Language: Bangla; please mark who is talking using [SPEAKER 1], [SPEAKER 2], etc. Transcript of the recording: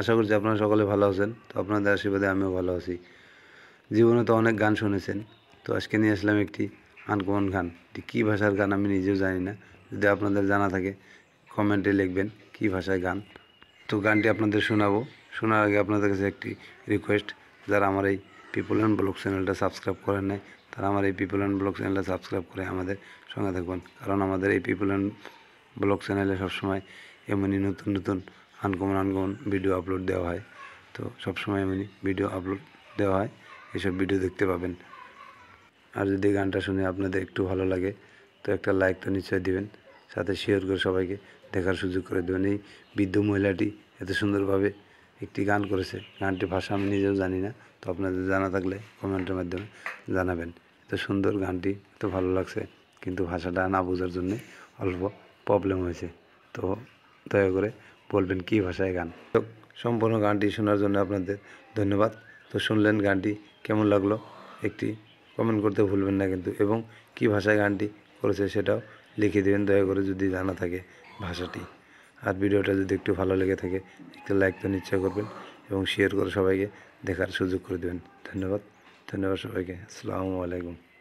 [SPEAKER 1] আশা করছি আপনারা সকলে ভালো আছেন তো আপনাদের আশীর্বাদে আমিও ভালো আছি জীবনে তো অনেক গান শুনেছেন তো আজকে নিয়ে আসলাম একটি আনকমন গান কী ভাষার গান আমি নিজেও জানি না যদি আপনাদের জানা থাকে কমেন্টে লিখবেন কী ভাষায় গান তো গানটি আপনাদের শোনাবো শোনার আগে আপনাদের কাছে একটি রিকোয়েস্ট যারা আমার এই পিপল অ্যান্ড ব্লগ চ্যানেলটা সাবস্ক্রাইব করেন নাই তারা আমার এই পিপল অ্যান্ড ব্লগ চ্যানেলটা সাবস্ক্রাইব করে আমাদের সঙ্গে থাকবেন কারণ আমাদের এই পিপল অ্যান্ড ব্লগ চ্যানেলে সবসময় এমনই নতুন নতুন আনকমন আনকমন ভিডিও আপলোড দেওয়া হয় তো সবসময় আমি ভিডিও আপলোড দেওয়া হয় এসব ভিডিও দেখতে পাবেন আর যদি গানটা শুনে আপনাদের একটু ভালো লাগে তো একটা লাইক তো নিশ্চয় দিবেন সাথে শেয়ার করে সবাইকে দেখার সুযোগ করে দেবেন এই বৃদ্ধ মহিলাটি এত সুন্দরভাবে একটি গান করেছে গানটি ভাষা আমি নিজেও জানি না তো আপনাদের জানা থাকলে কমেন্টের মাধ্যমে জানাবেন এত সুন্দর গানটি এত ভালো লাগছে কিন্তু ভাষাটা না বোঝার জন্যে অল্প প্রবলেম হয়েছে তো দয়া করে বলবেন কি ভাষায় গান সম্পূর্ণ গানটি শোনার জন্য আপনাদের ধন্যবাদ তো শুনলেন গানটি কেমন লাগলো একটি কমেন্ট করতে ভুলবেন না কিন্তু এবং কি ভাষায় গানটি করেছে সেটাও লিখে দেবেন দয়া করে যদি জানা থাকে ভাষাটি আর ভিডিওটা যদি একটু ভালো লেগে থাকে একটু লাইক তো নিশ্চয় করবেন এবং শেয়ার করে সবাইকে দেখার সুযোগ করে দেবেন ধন্যবাদ ধন্যবাদ সবাইকে আসসালামু আলাইকুম